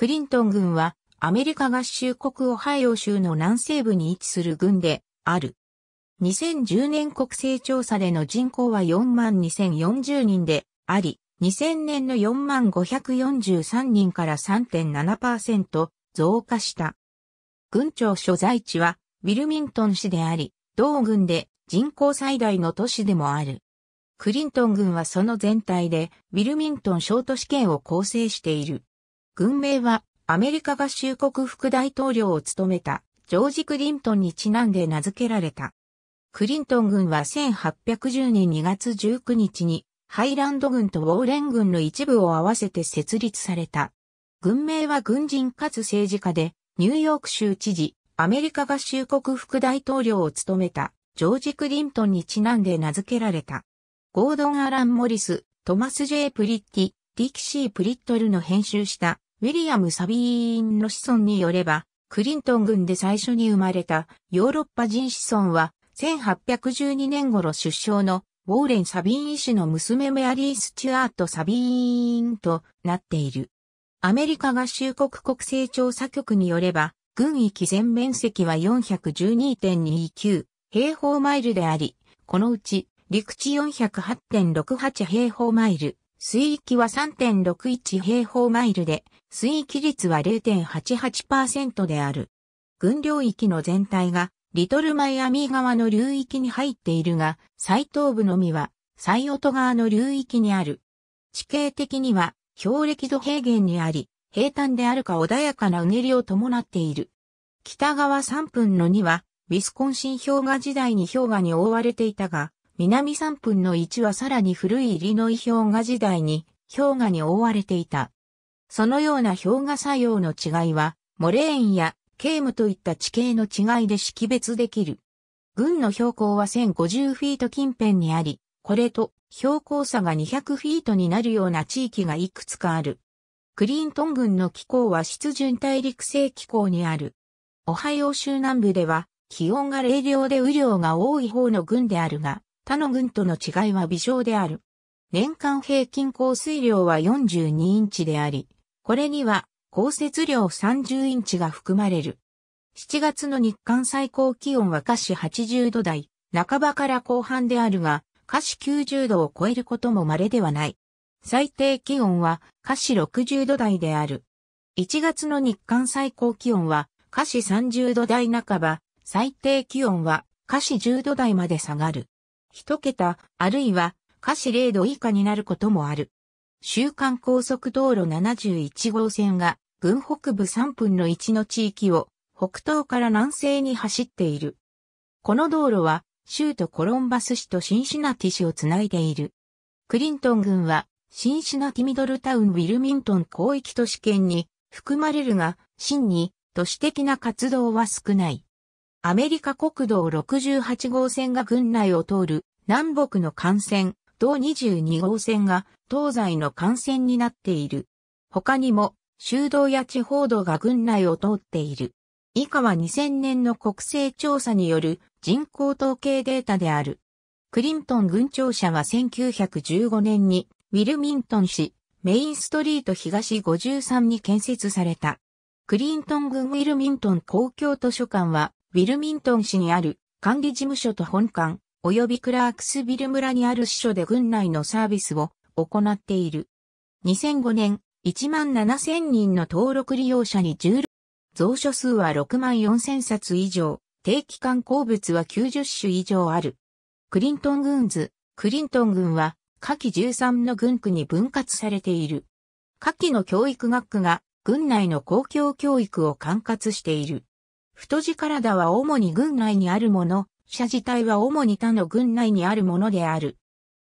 クリントン軍はアメリカ合衆国オハイオ州の南西部に位置する軍である。2010年国勢調査での人口は42,040人であり、2000年の4543人から3.7%増加した。軍庁所在地はウィルミントン市であり、同軍で人口最大の都市でもある。クリントン軍はその全体でウィルミントン小都市圏を構成している。軍名はアメリカ合衆国副大統領を務めたジョージ・クリントンにちなんで名付けられた。クリントン軍は1810年2月19日にハイランド軍とウォーレン軍の一部を合わせて設立された。軍名は軍人かつ政治家で、ニューヨーク州知事、アメリカ合衆国副大統領を務めた、ジョージ・クリントンにちなんで名付けられた。ゴードン・アラン・モリス、トマス・ジェイ・プリッティ、ディキシー・プリットルの編集したウィリアム・サビーンの子孫によれば、クリントン軍で最初に生まれたヨーロッパ人子孫は、1812年頃出生のウォーレン・サビーン医師の娘メアリー・スチュアート・サビーンとなっている。アメリカ合衆国国勢調査局によれば、軍域全面積は412.29平方マイルであり、このうち陸地408.68平方マイル、水域は3.61平方マイルで、水域率は0.88%である。軍領域の全体が、リトルマイアミ側の流域に入っているが、最東部のみは、最音側の流域にある。地形的には、氷歴土平原にあり、平坦であるか穏やかなうねりを伴っている。北側3分の2は、ウィスコンシン氷河時代に氷河に覆われていたが、南3分の1はさらに古いイリノイ氷河時代に氷河に覆われていた。そのような氷河作用の違いは、モレーンやケームといった地形の違いで識別できる。群の標高は1050フィート近辺にあり、これと標高差が200フィートになるような地域がいくつかある。クリントン群の気候は湿潤大陸性気候にある。オハイオ州南部では気温が冷涼で雨量が多い方の群であるが、他の群との違いは微小である。年間平均降水量は42インチであり、これには降雪量30インチが含まれる。7月の日間最高気温は下肢80度台、半ばから後半であるが、下肢90度を超えることも稀ではない。最低気温は下肢60度台である。1月の日間最高気温は下肢30度台半ば、最低気温は下肢10度台まで下がる。一桁、あるいは下肢0度以下になることもある。週間高速道路71号線が、軍北部3分の1の地域を、北東から南西に走っている。この道路は、州都コロンバス市とシンシナティ市をつないでいる。クリントン軍は、シンシナティミドルタウンウィルミントン広域都市圏に含まれるが、真に都市的な活動は少ない。アメリカ国道68号線が郡内を通る南北の幹線、道22号線が東西の幹線になっている。他にも修道や地方道が郡内を通っている。以下は2000年の国勢調査による人口統計データである。クリントン郡庁舎は1915年にウィルミントン市メインストリート東53に建設された。クリントン郡ウィルミントン公共図書館はウィルミントン市にある管理事務所と本館、及びクラークスビル村にある支所で軍内のサービスを行っている。2005年、1万7000人の登録利用者に16、蔵書数は6万4000冊以上、定期刊光物は90種以上ある。クリントン軍図、クリントン軍は、下記13の軍区に分割されている。下記の教育学区が、軍内の公共教育を管轄している。太字体は主に軍内にあるもの、社自体は主に他の軍内にあるものである。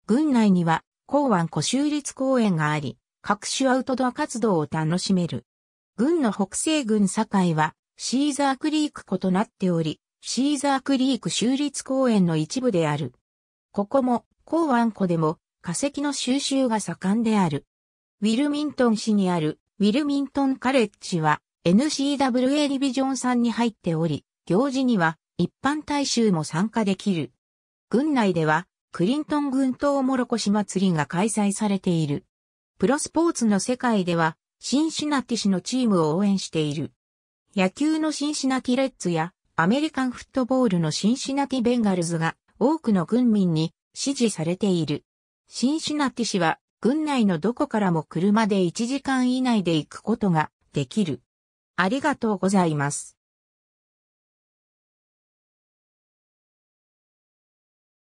軍内には、港湾湖州立公園があり、各種アウトドア活動を楽しめる。軍の北西軍境は、シーザークリーク湖となっており、シーザークリーク州立公園の一部である。ここも、港湾湖でも、化石の収集が盛んである。ウィルミントン市にある、ウィルミントンカレッジは、n c w a ディビジョン3に入っており、行事には一般大衆も参加できる。軍内では、クリントン軍島もろこし祭りが開催されている。プロスポーツの世界では、シンシナティ市のチームを応援している。野球のシンシナティレッツや、アメリカンフットボールのシンシナティベンガルズが、多くの軍民に支持されている。シンシナティ市は、軍内のどこからも車で1時間以内で行くことができる。ありがとうございます。